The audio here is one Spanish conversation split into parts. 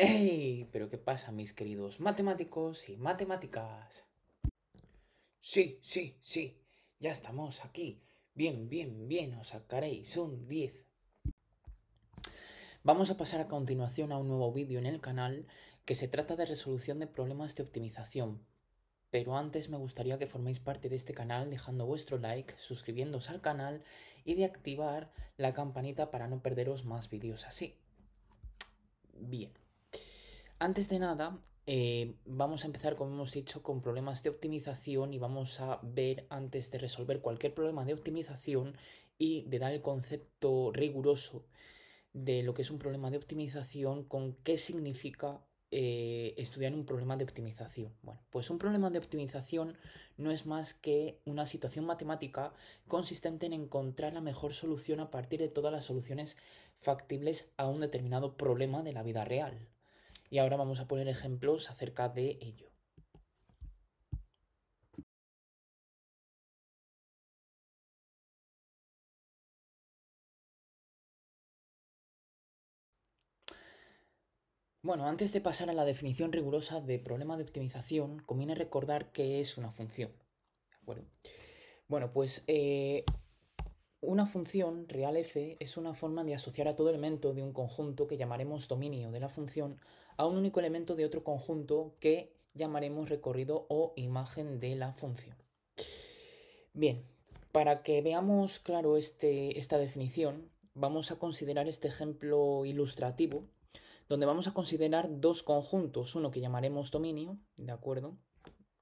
¡Ey! ¿Pero qué pasa, mis queridos matemáticos y matemáticas? Sí, sí, sí, ya estamos aquí. Bien, bien, bien, os sacaréis un 10. Vamos a pasar a continuación a un nuevo vídeo en el canal que se trata de resolución de problemas de optimización. Pero antes me gustaría que forméis parte de este canal dejando vuestro like, suscribiéndoos al canal y de activar la campanita para no perderos más vídeos así. Bien. Antes de nada, eh, vamos a empezar, como hemos dicho, con problemas de optimización y vamos a ver antes de resolver cualquier problema de optimización y de dar el concepto riguroso de lo que es un problema de optimización con qué significa eh, estudiar un problema de optimización. Bueno, pues un problema de optimización no es más que una situación matemática consistente en encontrar la mejor solución a partir de todas las soluciones factibles a un determinado problema de la vida real y ahora vamos a poner ejemplos acerca de ello. Bueno, antes de pasar a la definición rigurosa de problema de optimización, conviene recordar qué es una función. Bueno, pues eh, una función real f es una forma de asociar a todo elemento de un conjunto que llamaremos dominio de la función a un único elemento de otro conjunto que llamaremos recorrido o imagen de la función. Bien, para que veamos claro este, esta definición, vamos a considerar este ejemplo ilustrativo, donde vamos a considerar dos conjuntos, uno que llamaremos dominio, ¿de acuerdo?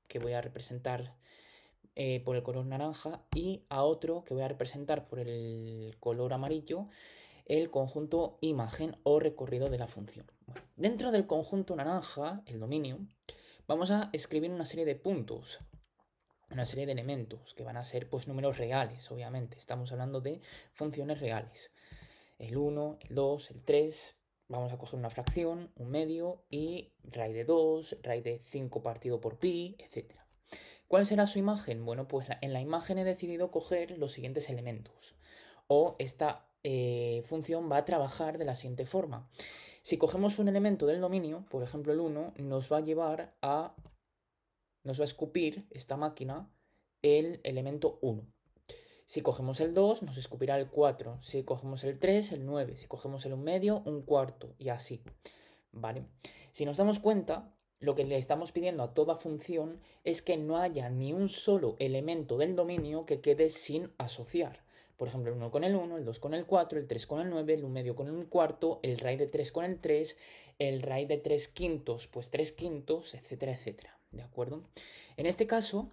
Que voy a representar eh, por el color naranja y a otro que voy a representar por el color amarillo el conjunto imagen o recorrido de la función. dentro del conjunto naranja, el dominio, vamos a escribir una serie de puntos, una serie de elementos que van a ser pues números reales, obviamente. Estamos hablando de funciones reales. El 1, el 2, el 3, vamos a coger una fracción, un medio y raíz de 2, raíz de 5 partido por pi, etcétera. ¿Cuál será su imagen? Bueno, pues en la imagen he decidido coger los siguientes elementos. O esta eh, función va a trabajar de la siguiente forma. Si cogemos un elemento del dominio, por ejemplo el 1, nos va a llevar a... nos va a escupir esta máquina el elemento 1. Si cogemos el 2, nos escupirá el 4. Si cogemos el 3, el 9. Si cogemos el 1 medio, un cuarto. Y así. ¿Vale? Si nos damos cuenta, lo que le estamos pidiendo a toda función es que no haya ni un solo elemento del dominio que quede sin asociar. Por ejemplo, el 1 con el 1, el 2 con el 4, el 3 con el 9, el 1 medio con el cuarto, el raíz de 3 con el 3, el raíz de 3 quintos, pues 3 quintos, etcétera, etcétera. ¿De acuerdo? En este caso,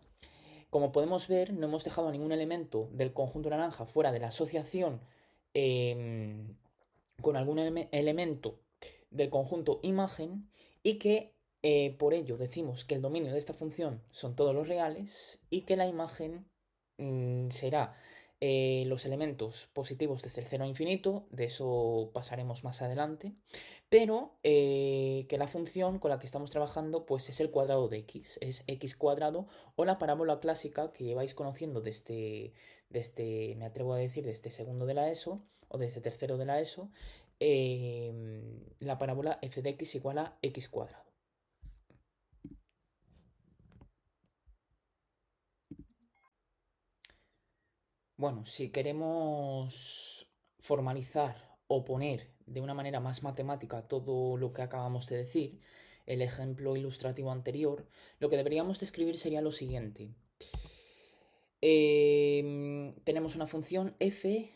como podemos ver, no hemos dejado ningún elemento del conjunto naranja fuera de la asociación em, con algún elemento del conjunto imagen y que eh, por ello decimos que el dominio de esta función son todos los reales y que la imagen mm, será eh, los elementos positivos desde el 0 a infinito, de eso pasaremos más adelante, pero eh, que la función con la que estamos trabajando pues es el cuadrado de x, es x cuadrado o la parábola clásica que lleváis conociendo desde, este, desde este, me atrevo a decir, desde este segundo de la ESO o desde tercero de la ESO, la parábola f de x igual a x cuadrado. Bueno, si queremos formalizar o poner de una manera más matemática todo lo que acabamos de decir, el ejemplo ilustrativo anterior, lo que deberíamos describir sería lo siguiente. Em, tenemos una función f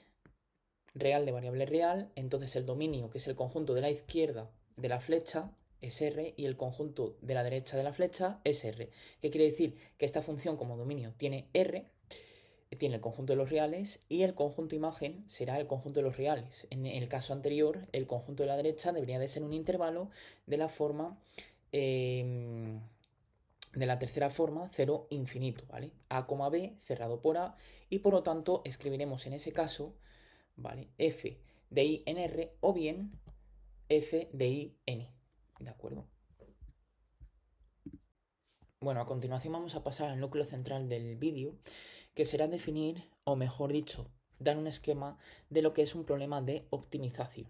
real de variable real, entonces el dominio, que es el conjunto de la izquierda de la flecha, es r, y el conjunto de la derecha de la flecha es r. ¿Qué quiere decir? Que esta función como dominio tiene r, tiene el conjunto de los reales y el conjunto imagen será el conjunto de los reales. En el caso anterior, el conjunto de la derecha debería de ser un intervalo de la forma em, de la tercera forma 0 infinito, ¿vale? A, B cerrado por A y por lo tanto escribiremos en ese caso, ¿vale? F de I R o bien F de I ¿de acuerdo? Bueno, a continuación vamos a pasar al núcleo central del vídeo, que será definir, o mejor dicho, dar un esquema de lo que es un problema de optimización.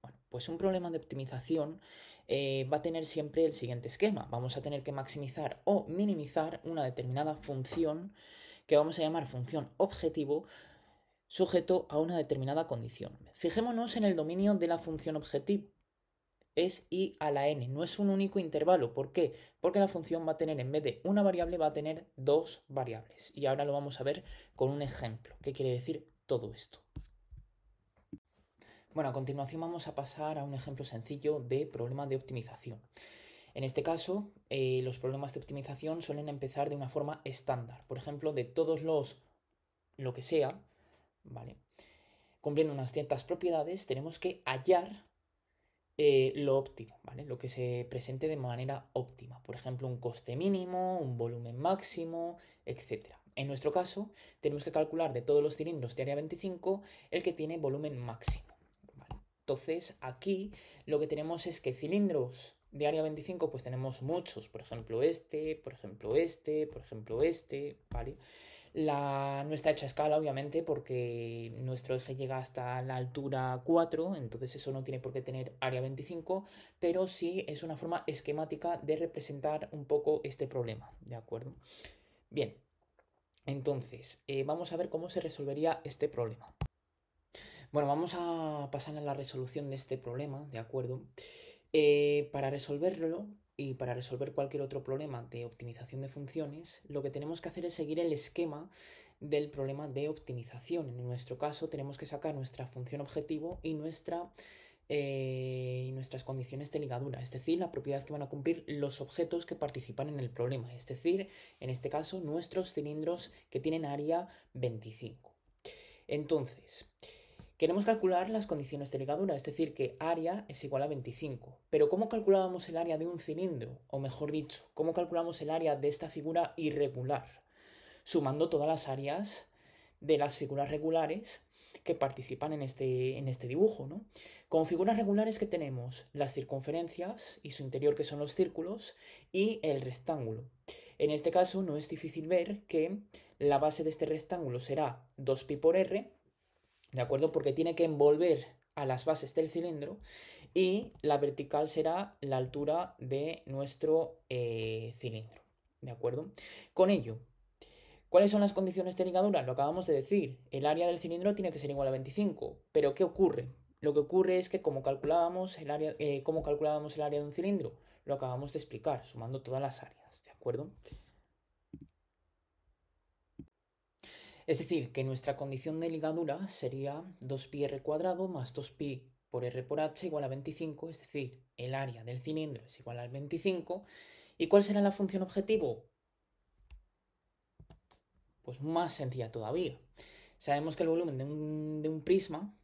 Bueno, pues un problema de optimización eh, va a tener siempre el siguiente esquema. Vamos a tener que maximizar o minimizar una determinada función que vamos a llamar función objetivo sujeto a una determinada condición. Fijémonos en el dominio de la función objetivo, es i a la n, no es un único intervalo. ¿Por qué? Porque la función va a tener, en vez de una variable, va a tener dos variables. Y ahora lo vamos a ver con un ejemplo. ¿Qué quiere decir todo esto? Bueno, a continuación vamos a pasar a un ejemplo sencillo de problema de optimización. En este caso, eh, los problemas de optimización suelen empezar de una forma estándar. Por ejemplo, de todos los lo que sea, ¿vale? Cumpliendo unas ciertas propiedades, tenemos que hallar eh, lo óptimo, ¿vale? Lo que se presente de manera óptima. Por ejemplo, un coste mínimo, un volumen máximo, etc. En nuestro caso, tenemos que calcular de todos los cilindros de área 25 el que tiene volumen máximo. Entonces, aquí lo que tenemos es que cilindros de área 25, pues tenemos muchos. Por ejemplo, este, por ejemplo, este, por ejemplo, este, ¿vale? La, no está hecha a escala, obviamente, porque nuestro eje llega hasta la altura 4, entonces eso no tiene por qué tener área 25, pero sí es una forma esquemática de representar un poco este problema, ¿de acuerdo? Bien, entonces, eh, vamos a ver cómo se resolvería este problema. Bueno, vamos a pasar a la resolución de este problema, ¿de acuerdo? Eh, para resolverlo y para resolver cualquier otro problema de optimización de funciones, lo que tenemos que hacer es seguir el esquema del problema de optimización. En nuestro caso, tenemos que sacar nuestra función objetivo y nuestra eh, nuestras condiciones de ligadura, es decir, la propiedad que van a cumplir los objetos que participan en el problema, es decir, en este caso, nuestros cilindros que tienen área 25. Entonces, Queremos calcular las condiciones de ligadura, es decir, que área es igual a 25. Pero ¿cómo calculábamos el área de un cilindro? O mejor dicho, ¿cómo calculamos el área de esta figura irregular? Sumando todas las áreas de las figuras regulares que participan en este, en este dibujo. ¿no? Con figuras regulares que tenemos las circunferencias y su interior, que son los círculos, y el rectángulo. En este caso no es difícil ver que la base de este rectángulo será 2pi por r ¿de acuerdo? Porque tiene que envolver a las bases del cilindro y la vertical será la altura de nuestro eh, cilindro, ¿de acuerdo? Con ello, ¿cuáles son las condiciones de ligadura? Lo acabamos de decir, el área del cilindro tiene que ser igual a 25, pero ¿qué ocurre? Lo que ocurre es que como calculábamos el área, eh, ¿cómo calculábamos el área de un cilindro? Lo acabamos de explicar, sumando todas las áreas, ¿de acuerdo? Es decir, que nuestra condición de ligadura sería 2pi r cuadrado más 2pi por r por h igual a 25, es decir, el área del cilindro es igual al 25. ¿Y cuál será la función objetivo? Pues más sencilla todavía. Sabemos que el volumen de un, de un prisma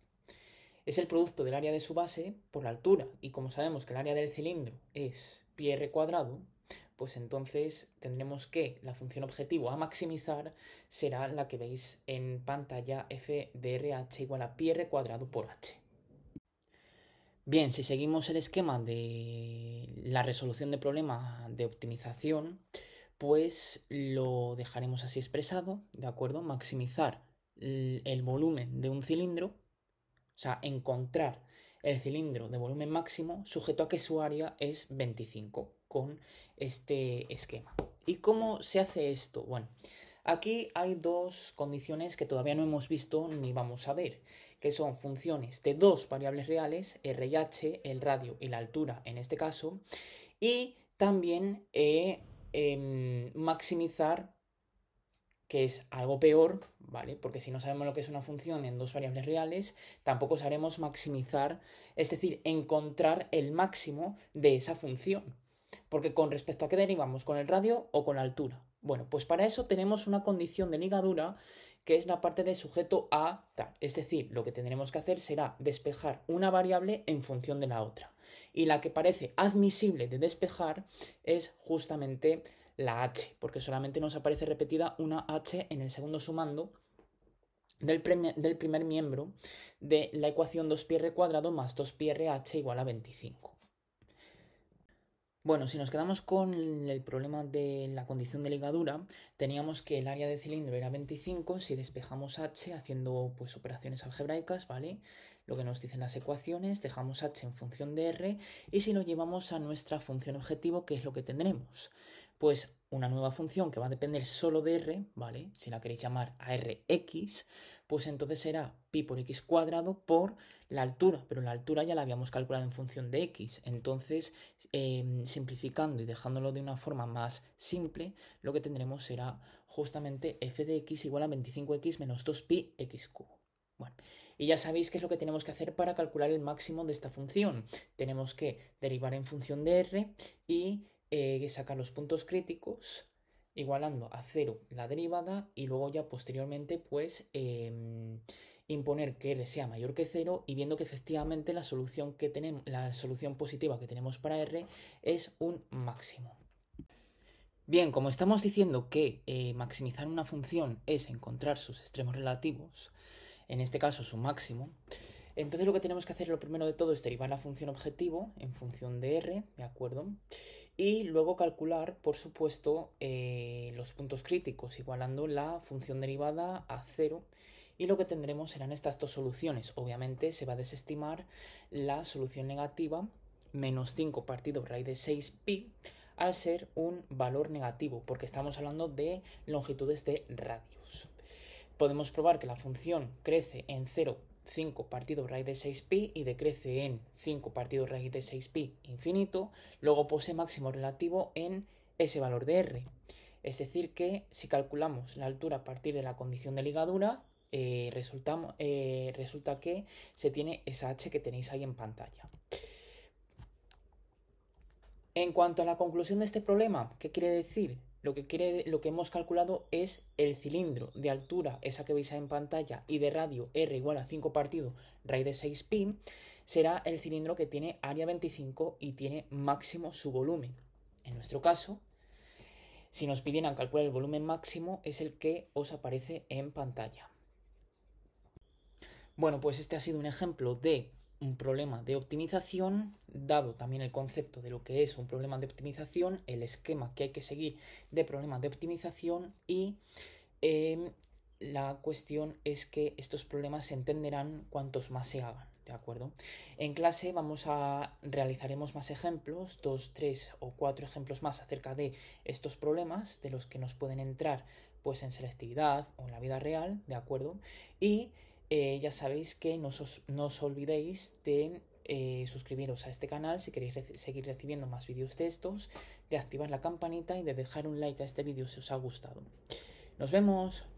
es el producto del área de su base por la altura, y como sabemos que el área del cilindro es pi r cuadrado, pues entonces tendremos que la función objetivo a maximizar será la que veis en pantalla f de igual a pi r cuadrado por h. Bien, si seguimos el esquema de la resolución de problema de optimización, pues lo dejaremos así expresado, ¿de acuerdo? Maximizar el volumen de un cilindro, o sea, encontrar el cilindro de volumen máximo sujeto a que su área es 25 con este esquema. ¿Y cómo se hace esto? Bueno, aquí hay dos condiciones que todavía no hemos visto ni vamos a ver, que son funciones de dos variables reales, R y H, el radio y la altura en este caso, y también eh, em, maximizar que es algo peor, ¿vale? Porque si no sabemos lo que es una función en dos variables reales, tampoco sabremos maximizar, es decir, encontrar el máximo de esa función. Porque con respecto a qué derivamos, con el radio o con la altura. Bueno, pues para eso tenemos una condición de ligadura que es la parte de sujeto a tal. Es decir, lo que tendremos que hacer será despejar una variable en función de la otra. Y la que parece admisible de despejar es justamente la h, porque solamente nos aparece repetida una h en el segundo sumando del, del primer miembro de la ecuación 2πr cuadrado más 2πrh igual a 25. Bueno, si nos quedamos con el problema de la condición de ligadura, teníamos que el área de cilindro era 25 si despejamos h haciendo pues operaciones algebraicas, ¿vale? Lo que nos dicen las ecuaciones, dejamos h en función de r y si lo llevamos a nuestra función objetivo, ¿qué es lo que tendremos? Pues una nueva función que va a depender solo de r, ¿vale? Si la queréis llamar a rx, pues entonces será pi por x cuadrado por la altura, pero la altura ya la habíamos calculado en función de x. Entonces, em, simplificando y dejándolo de una forma más simple, lo que tendremos será justamente f de x igual a 25x menos 2pi x cubo. Bueno, y ya sabéis qué es lo que tenemos que hacer para calcular el máximo de esta función. Tenemos que derivar en función de r y eh, sacar los puntos críticos igualando a cero la derivada y luego ya posteriormente pues em, imponer que r sea mayor que cero y viendo que efectivamente la solución que tenemos la solución positiva que tenemos para r es un máximo bien como estamos diciendo que eh, maximizar una función es encontrar sus extremos relativos en este caso su máximo entonces lo que tenemos que hacer lo primero de todo es derivar la función objetivo en función de r, ¿de acuerdo? Y luego calcular, por supuesto, eh, los puntos críticos, igualando la función derivada a cero. Y lo que tendremos serán estas dos soluciones. Obviamente se va a desestimar la solución negativa, menos 5 partido raíz de 6pi, al ser un valor negativo, porque estamos hablando de longitudes de radios. Podemos probar que la función crece en 0 5 partido raíz de 6pi y decrece en 5 partido raíz de 6pi infinito, luego posee máximo relativo en ese valor de r. Es decir, que si calculamos la altura a partir de la condición de ligadura, eh, eh, resulta que se tiene esa h que tenéis ahí en pantalla. En cuanto a la conclusión de este problema, ¿qué quiere decir? lo que, quiere, lo que hemos calculado es el cilindro de altura, esa que veis en pantalla, y de radio R igual a 5 partido raíz de 6 pi, será el cilindro que tiene área 25 y tiene máximo su volumen. En nuestro caso, si nos pidieran calcular el volumen máximo, es el que os aparece en pantalla. Bueno, pues este ha sido un ejemplo de un problema de optimización, dado también el concepto de lo que es un problema de optimización, el esquema que hay que seguir de problemas de optimización y em, la cuestión es que estos problemas se entenderán cuantos más se hagan. ¿De acuerdo? En clase vamos a realizaremos más ejemplos, dos, tres o cuatro ejemplos más acerca de estos problemas, de los que nos pueden entrar pues en selectividad o en la vida real, ¿de acuerdo? Y eh, ya sabéis que no os, olvidéis de eh, suscribiros a este canal si queréis seguir recibiendo más vídeos de estos, de activar la campanita y de dejar un like a este vídeo si os ha gustado. Nos vemos.